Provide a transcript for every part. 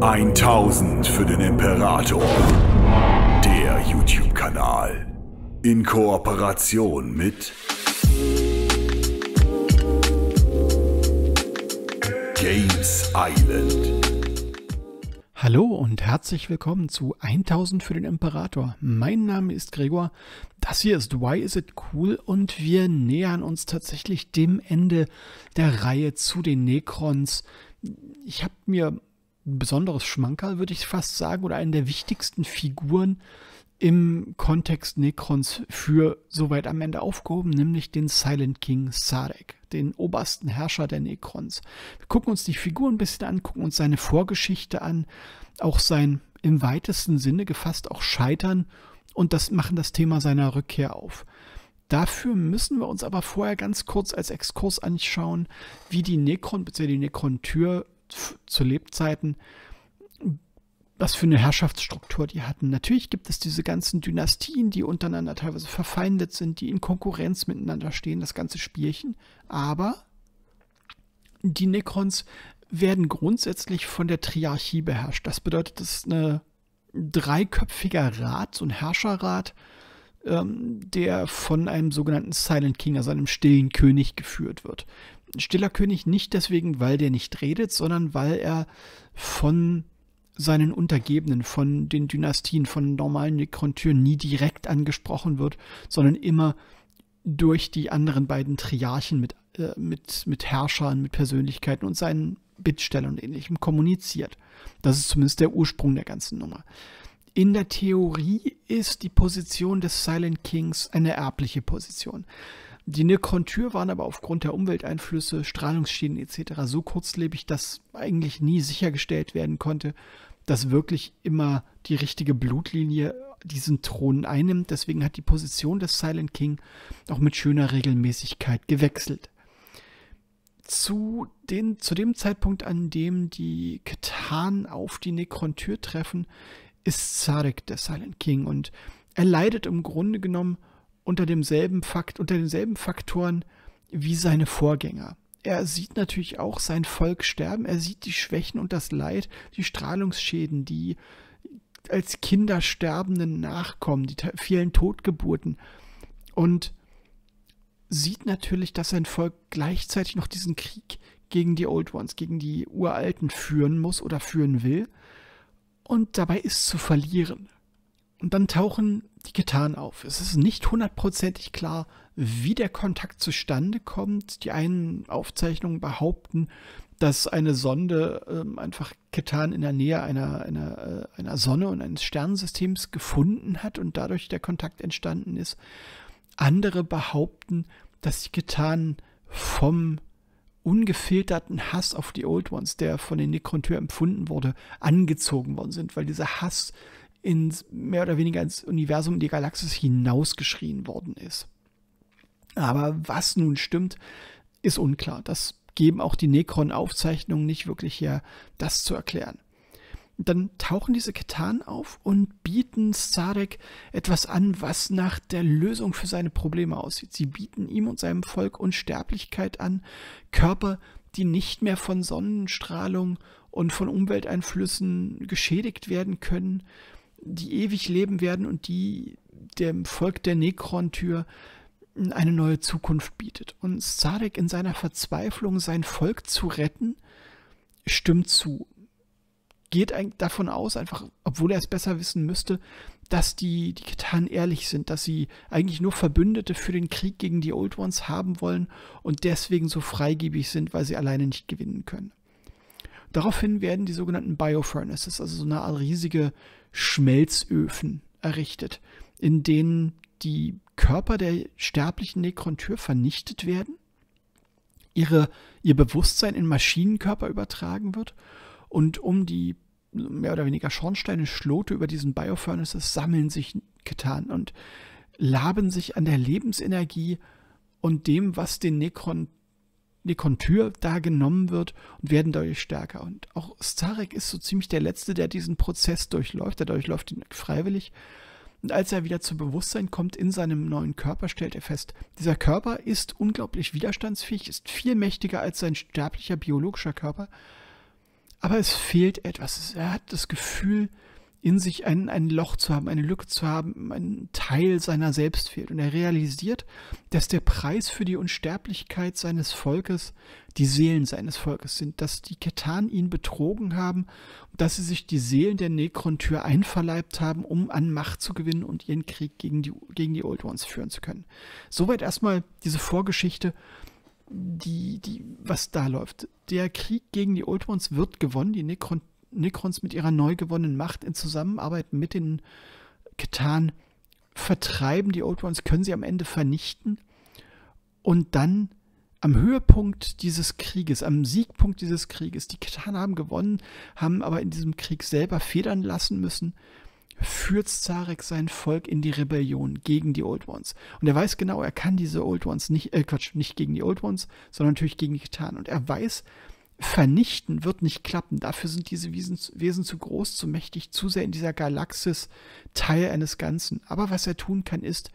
1000 für den Imperator. Der YouTube-Kanal. In Kooperation mit Games Island. Hallo und herzlich willkommen zu 1000 für den Imperator. Mein Name ist Gregor, das hier ist Why Is It Cool und wir nähern uns tatsächlich dem Ende der Reihe zu den Necrons. Ich habe mir besonderes Schmankerl, würde ich fast sagen, oder einen der wichtigsten Figuren im Kontext Necrons für soweit am Ende aufgehoben, nämlich den Silent King Sarek, den obersten Herrscher der Necrons. Wir gucken uns die Figur ein bisschen an, gucken uns seine Vorgeschichte an, auch sein im weitesten Sinne gefasst auch Scheitern und das machen das Thema seiner Rückkehr auf. Dafür müssen wir uns aber vorher ganz kurz als Exkurs anschauen, wie die Necron bzw. die Necron-Tür zu Lebzeiten, was für eine Herrschaftsstruktur die hatten. Natürlich gibt es diese ganzen Dynastien, die untereinander teilweise verfeindet sind, die in Konkurrenz miteinander stehen, das ganze Spielchen. Aber die Necrons werden grundsätzlich von der Triarchie beherrscht. Das bedeutet, es ist ein dreiköpfiger Rat, so ein Herrscherrat, ähm, der von einem sogenannten Silent King, also einem stillen König, geführt wird. Stiller König nicht deswegen, weil der nicht redet, sondern weil er von seinen Untergebenen, von den Dynastien, von normalen Nekrontüren nie direkt angesprochen wird, sondern immer durch die anderen beiden Triarchen mit, äh, mit, mit Herrschern, mit Persönlichkeiten und seinen Bittstellern und ähnlichem kommuniziert. Das ist zumindest der Ursprung der ganzen Nummer. In der Theorie ist die Position des Silent Kings eine erbliche Position. Die Nikon-Tür waren aber aufgrund der Umwelteinflüsse, Strahlungsschienen etc. so kurzlebig, dass eigentlich nie sichergestellt werden konnte, dass wirklich immer die richtige Blutlinie diesen Thron einnimmt. Deswegen hat die Position des Silent King auch mit schöner Regelmäßigkeit gewechselt. Zu, den, zu dem Zeitpunkt, an dem die Ketan auf die Necron-Tür treffen, ist Zarek der Silent King und er leidet im Grunde genommen unter demselben Fakt, unter denselben Faktoren wie seine Vorgänger. Er sieht natürlich auch sein Volk sterben, er sieht die Schwächen und das Leid, die Strahlungsschäden, die als Kinder sterbenden Nachkommen, die vielen Totgeburten und sieht natürlich, dass sein Volk gleichzeitig noch diesen Krieg gegen die Old Ones, gegen die Uralten führen muss oder führen will. Und dabei ist zu verlieren, und dann tauchen die Getan auf. Es ist nicht hundertprozentig klar, wie der Kontakt zustande kommt. Die einen Aufzeichnungen behaupten, dass eine Sonde ähm, einfach Ketan in der Nähe einer, einer, äh, einer Sonne und eines Sternensystems gefunden hat und dadurch der Kontakt entstanden ist. Andere behaupten, dass die Ketan vom ungefilterten Hass auf die Old Ones, der von den Nekrontür empfunden wurde, angezogen worden sind, weil dieser Hass ins mehr oder weniger ins Universum in die Galaxis hinausgeschrien worden ist. Aber was nun stimmt, ist unklar. Das geben auch die Necron-Aufzeichnungen nicht wirklich her, das zu erklären. Dann tauchen diese Ketan auf und bieten Zarek etwas an, was nach der Lösung für seine Probleme aussieht. Sie bieten ihm und seinem Volk Unsterblichkeit an, Körper, die nicht mehr von Sonnenstrahlung und von Umwelteinflüssen geschädigt werden können, die ewig leben werden und die dem Volk der Necron-Tür eine neue Zukunft bietet. Und Sarek in seiner Verzweiflung, sein Volk zu retten, stimmt zu. Geht davon aus, einfach, obwohl er es besser wissen müsste, dass die, die Ketan ehrlich sind, dass sie eigentlich nur Verbündete für den Krieg gegen die Old Ones haben wollen und deswegen so freigebig sind, weil sie alleine nicht gewinnen können. Daraufhin werden die sogenannten Biofurnaces, also so eine Art riesige Schmelzöfen, errichtet, in denen die Körper der sterblichen Nekrontyr vernichtet werden, ihre, ihr Bewusstsein in Maschinenkörper übertragen wird und um die mehr oder weniger Schornsteine, Schlote über diesen Biofurnaces sammeln sich getan und laben sich an der Lebensenergie und dem, was den Necron die Kontür da genommen wird und werden dadurch stärker. Und auch Starek ist so ziemlich der Letzte, der diesen Prozess durchläuft. Er durchläuft ihn freiwillig. Und als er wieder zu Bewusstsein kommt in seinem neuen Körper, stellt er fest, dieser Körper ist unglaublich widerstandsfähig, ist viel mächtiger als sein sterblicher biologischer Körper. Aber es fehlt etwas. Er hat das Gefühl, in sich ein, ein Loch zu haben, eine Lücke zu haben, ein Teil seiner selbst fehlt. Und er realisiert, dass der Preis für die Unsterblichkeit seines Volkes die Seelen seines Volkes sind, dass die Ketan ihn betrogen haben, dass sie sich die Seelen der Necron-Tür einverleibt haben, um an Macht zu gewinnen und ihren Krieg gegen die, gegen die Old Ones führen zu können. Soweit erstmal diese Vorgeschichte, die, die, was da läuft. Der Krieg gegen die Old Ones wird gewonnen, die Necron-Tür Necrons mit ihrer neu gewonnenen Macht in Zusammenarbeit mit den Ketan vertreiben. Die Old Ones können sie am Ende vernichten. Und dann am Höhepunkt dieses Krieges, am Siegpunkt dieses Krieges, die Ketan haben gewonnen, haben aber in diesem Krieg selber federn lassen müssen, führt Zarek sein Volk in die Rebellion gegen die Old Ones. Und er weiß genau, er kann diese Old Ones nicht, äh Quatsch, nicht gegen die Old Ones, sondern natürlich gegen die Ketan. Und er weiß, vernichten wird nicht klappen. Dafür sind diese Wesen, Wesen zu groß, zu mächtig, zu sehr in dieser Galaxis Teil eines Ganzen. Aber was er tun kann, ist,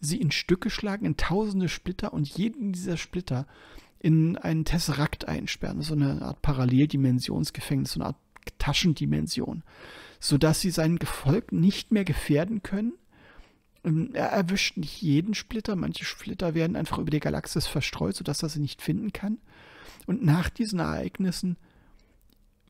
sie in Stücke schlagen, in tausende Splitter und jeden dieser Splitter in einen Tesserakt einsperren. Das ist so eine Art Paralleldimensionsgefängnis, so eine Art Taschendimension, sodass sie seinen Gefolg nicht mehr gefährden können. Ähm, er erwischt nicht jeden Splitter, manche Splitter werden einfach über die Galaxis verstreut, sodass er sie nicht finden kann. Und nach diesen Ereignissen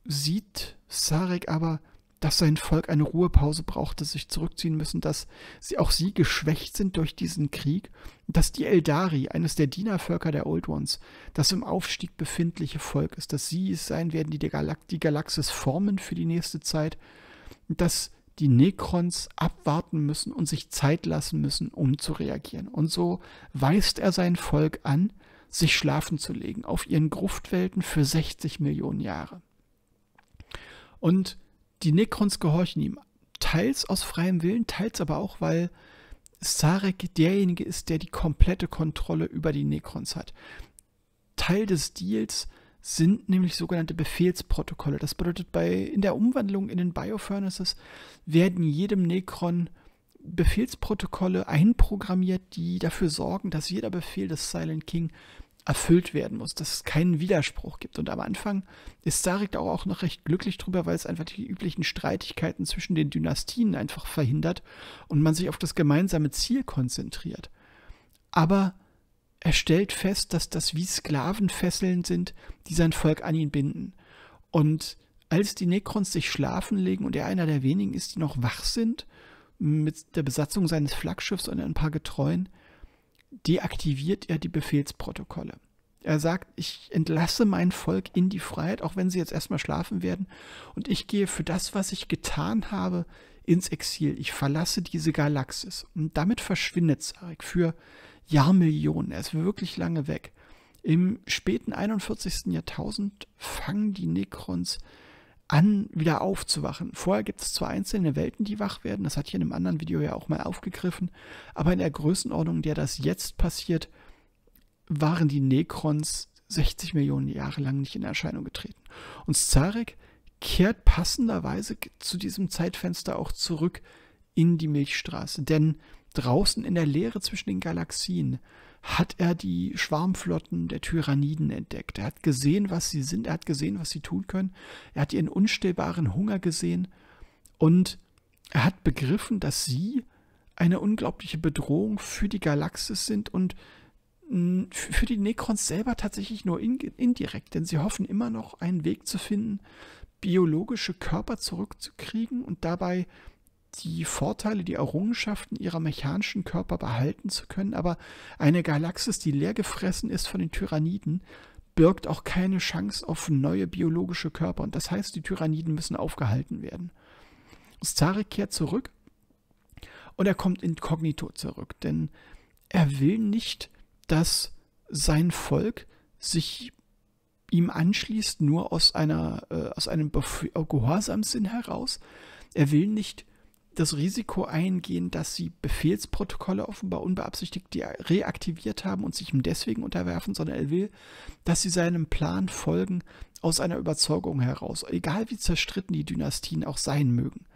sieht Sarek aber, dass sein Volk eine Ruhepause braucht, brauchte, sich zurückziehen müssen, dass sie auch sie geschwächt sind durch diesen Krieg, dass die Eldari, eines der Dienervölker der Old Ones, das im Aufstieg befindliche Volk ist, dass sie es sein werden, die die, Galak die Galaxis formen für die nächste Zeit, dass die Necrons abwarten müssen und sich Zeit lassen müssen, um zu reagieren. Und so weist er sein Volk an, sich schlafen zu legen, auf ihren Gruftwelten für 60 Millionen Jahre. Und die Necrons gehorchen ihm, teils aus freiem Willen, teils aber auch, weil Sarek derjenige ist, der die komplette Kontrolle über die Necrons hat. Teil des Deals sind nämlich sogenannte Befehlsprotokolle. Das bedeutet, bei, in der Umwandlung in den Biofurnaces werden jedem Necron Befehlsprotokolle einprogrammiert, die dafür sorgen, dass jeder Befehl des Silent King erfüllt werden muss, dass es keinen Widerspruch gibt. Und am Anfang ist Sarek da auch noch recht glücklich drüber, weil es einfach die üblichen Streitigkeiten zwischen den Dynastien einfach verhindert und man sich auf das gemeinsame Ziel konzentriert. Aber er stellt fest, dass das wie Sklavenfesseln sind, die sein Volk an ihn binden. Und als die Necrons sich schlafen legen und er einer der wenigen ist, die noch wach sind, mit der Besatzung seines Flaggschiffs und ein paar Getreuen deaktiviert er die Befehlsprotokolle. Er sagt, ich entlasse mein Volk in die Freiheit, auch wenn sie jetzt erstmal schlafen werden, und ich gehe für das, was ich getan habe, ins Exil. Ich verlasse diese Galaxis. Und damit verschwindet Zarek für Jahrmillionen. Er ist wirklich lange weg. Im späten 41. Jahrtausend fangen die Necrons an, wieder aufzuwachen. Vorher gibt es zwar einzelne Welten, die wach werden, das hat hier in einem anderen Video ja auch mal aufgegriffen, aber in der Größenordnung, in der das jetzt passiert, waren die Necrons 60 Millionen Jahre lang nicht in Erscheinung getreten. Und Zarek kehrt passenderweise zu diesem Zeitfenster auch zurück in die Milchstraße, denn draußen in der Leere zwischen den Galaxien hat er die Schwarmflotten der Tyranniden entdeckt. Er hat gesehen, was sie sind, er hat gesehen, was sie tun können. Er hat ihren unstillbaren Hunger gesehen und er hat begriffen, dass sie eine unglaubliche Bedrohung für die Galaxis sind und mm, für die Necrons selber tatsächlich nur indirekt, denn sie hoffen immer noch einen Weg zu finden, biologische Körper zurückzukriegen und dabei die Vorteile, die Errungenschaften ihrer mechanischen Körper behalten zu können, aber eine Galaxis, die leer gefressen ist von den Tyranniden, birgt auch keine Chance auf neue biologische Körper. Und das heißt, die Tyranniden müssen aufgehalten werden. Zarek kehrt zurück und er kommt inkognito zurück, denn er will nicht, dass sein Volk sich ihm anschließt, nur aus, einer, äh, aus einem Bef Gehorsamssinn heraus. Er will nicht, das Risiko eingehen, dass sie Befehlsprotokolle offenbar unbeabsichtigt reaktiviert haben und sich ihm deswegen unterwerfen, sondern er will, dass sie seinem Plan folgen aus einer Überzeugung heraus, egal wie zerstritten die Dynastien auch sein mögen.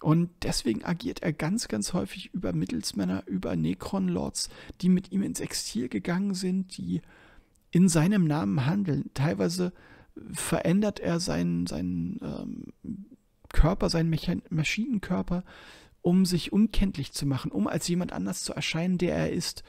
Und deswegen agiert er ganz, ganz häufig über Mittelsmänner, über Necron-Lords, die mit ihm ins Exil gegangen sind, die in seinem Namen handeln. Teilweise verändert er seinen, seinen ähm, Körper, seinen Mechan Maschinenkörper, um sich unkenntlich zu machen, um als jemand anders zu erscheinen, der er ist.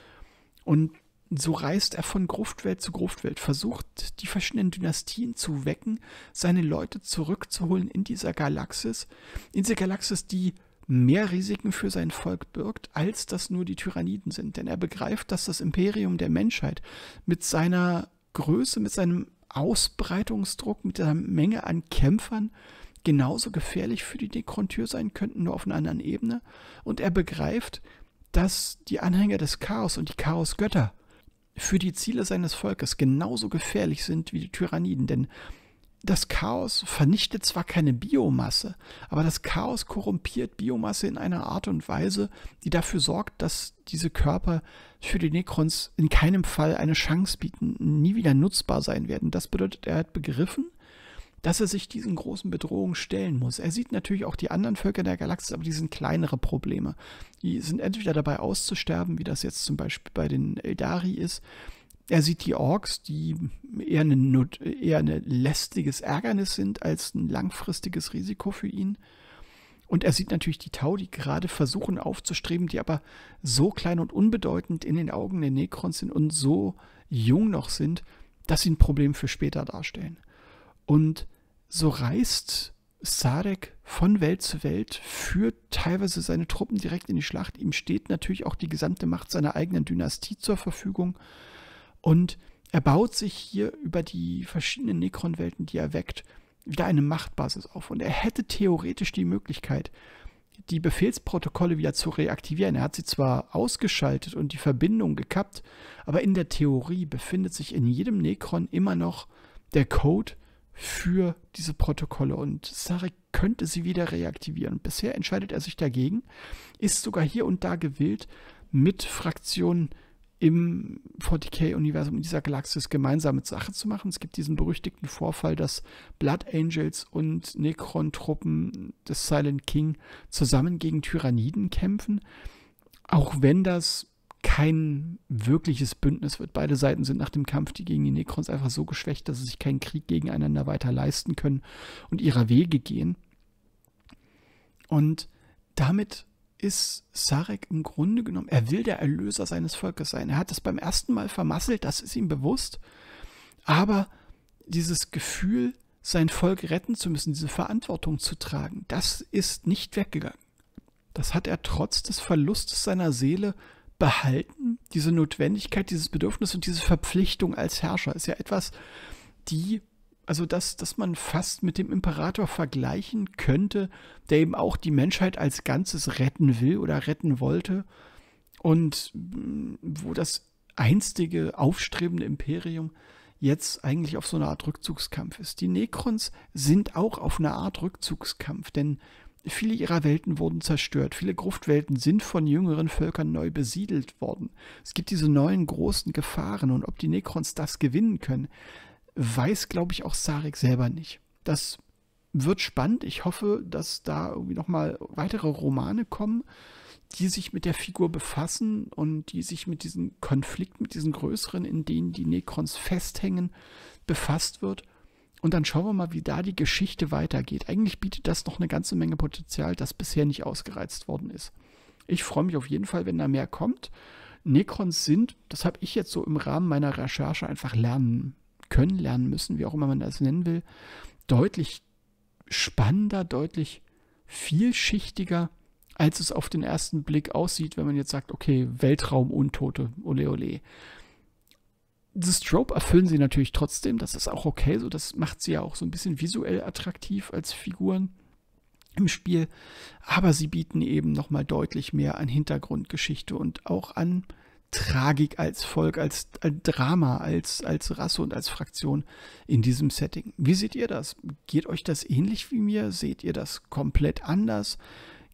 Und so reist er von Gruftwelt zu Gruftwelt, versucht die verschiedenen Dynastien zu wecken, seine Leute zurückzuholen in dieser Galaxis, in dieser Galaxis, die mehr Risiken für sein Volk birgt, als das nur die Tyranniden sind. Denn er begreift, dass das Imperium der Menschheit mit seiner Größe, mit seinem Ausbreitungsdruck, mit der Menge an Kämpfern genauso gefährlich für die Nekrontyr sein könnten, nur auf einer anderen Ebene. Und er begreift, dass die Anhänger des Chaos und die Chaosgötter für die Ziele seines Volkes genauso gefährlich sind wie die Tyranniden, denn das Chaos vernichtet zwar keine Biomasse, aber das Chaos korrumpiert Biomasse in einer Art und Weise, die dafür sorgt, dass diese Körper für die Necrons in keinem Fall eine Chance bieten, nie wieder nutzbar sein werden. Das bedeutet, er hat begriffen, dass er sich diesen großen Bedrohungen stellen muss. Er sieht natürlich auch die anderen Völker der Galaxis, aber die sind kleinere Probleme. Die sind entweder dabei auszusterben, wie das jetzt zum Beispiel bei den Eldari ist. Er sieht die Orks, die eher ein eher eine lästiges Ärgernis sind als ein langfristiges Risiko für ihn. Und er sieht natürlich die Tau, die gerade versuchen aufzustreben, die aber so klein und unbedeutend in den Augen der Necrons sind und so jung noch sind, dass sie ein Problem für später darstellen. Und so reist Sarek von Welt zu Welt, führt teilweise seine Truppen direkt in die Schlacht. Ihm steht natürlich auch die gesamte Macht seiner eigenen Dynastie zur Verfügung. Und er baut sich hier über die verschiedenen Necron-Welten, die er weckt, wieder eine Machtbasis auf. Und er hätte theoretisch die Möglichkeit, die Befehlsprotokolle wieder zu reaktivieren. Er hat sie zwar ausgeschaltet und die Verbindung gekappt, aber in der Theorie befindet sich in jedem Necron immer noch der Code für diese Protokolle und Sarek könnte sie wieder reaktivieren. Bisher entscheidet er sich dagegen, ist sogar hier und da gewillt, mit Fraktionen im 40k-Universum in dieser Galaxis gemeinsame Sachen zu machen. Es gibt diesen berüchtigten Vorfall, dass Blood Angels und Necron-Truppen des Silent King zusammen gegen Tyranniden kämpfen. Auch wenn das kein wirkliches Bündnis wird. Beide Seiten sind nach dem Kampf die gegen die Necrons einfach so geschwächt, dass sie sich keinen Krieg gegeneinander weiter leisten können und ihrer Wege gehen. Und damit ist Sarek im Grunde genommen, er will der Erlöser seines Volkes sein. Er hat es beim ersten Mal vermasselt, das ist ihm bewusst. Aber dieses Gefühl, sein Volk retten zu müssen, diese Verantwortung zu tragen, das ist nicht weggegangen. Das hat er trotz des Verlustes seiner Seele behalten, diese Notwendigkeit, dieses Bedürfnis und diese Verpflichtung als Herrscher ist ja etwas, die, also das, dass man fast mit dem Imperator vergleichen könnte, der eben auch die Menschheit als Ganzes retten will oder retten wollte und mm, wo das einstige aufstrebende Imperium jetzt eigentlich auf so eine Art Rückzugskampf ist. Die Necrons sind auch auf eine Art Rückzugskampf, denn Viele ihrer Welten wurden zerstört, viele Gruftwelten sind von jüngeren Völkern neu besiedelt worden. Es gibt diese neuen großen Gefahren und ob die Necrons das gewinnen können, weiß, glaube ich, auch Sarek selber nicht. Das wird spannend. Ich hoffe, dass da irgendwie nochmal weitere Romane kommen, die sich mit der Figur befassen und die sich mit diesem Konflikt, mit diesen größeren, in denen die Necrons festhängen, befasst wird. Und dann schauen wir mal, wie da die Geschichte weitergeht. Eigentlich bietet das noch eine ganze Menge Potenzial, das bisher nicht ausgereizt worden ist. Ich freue mich auf jeden Fall, wenn da mehr kommt. Necrons sind, das habe ich jetzt so im Rahmen meiner Recherche einfach lernen können, lernen müssen, wie auch immer man das nennen will, deutlich spannender, deutlich vielschichtiger, als es auf den ersten Blick aussieht, wenn man jetzt sagt, okay, Weltraum Untote, ole ole dieses Trope erfüllen sie natürlich trotzdem, das ist auch okay so, das macht sie ja auch so ein bisschen visuell attraktiv als Figuren im Spiel, aber sie bieten eben nochmal deutlich mehr an Hintergrundgeschichte und auch an Tragik als Volk, als, als, Drama, als, als Rasse und als Fraktion in diesem Setting. Wie seht ihr das? Geht euch das ähnlich wie mir? Seht ihr das komplett anders?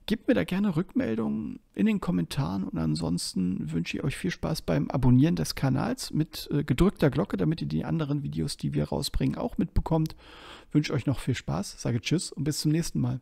gebt mir da gerne Rückmeldungen in den Kommentaren und ansonsten wünsche ich euch viel Spaß beim Abonnieren des Kanals mit äh, gedrückter Glocke, damit ihr die anderen Videos, die wir rausbringen, auch mitbekommt. Wünsche euch noch viel Spaß, sage Tschüss und bis zum nächsten Mal.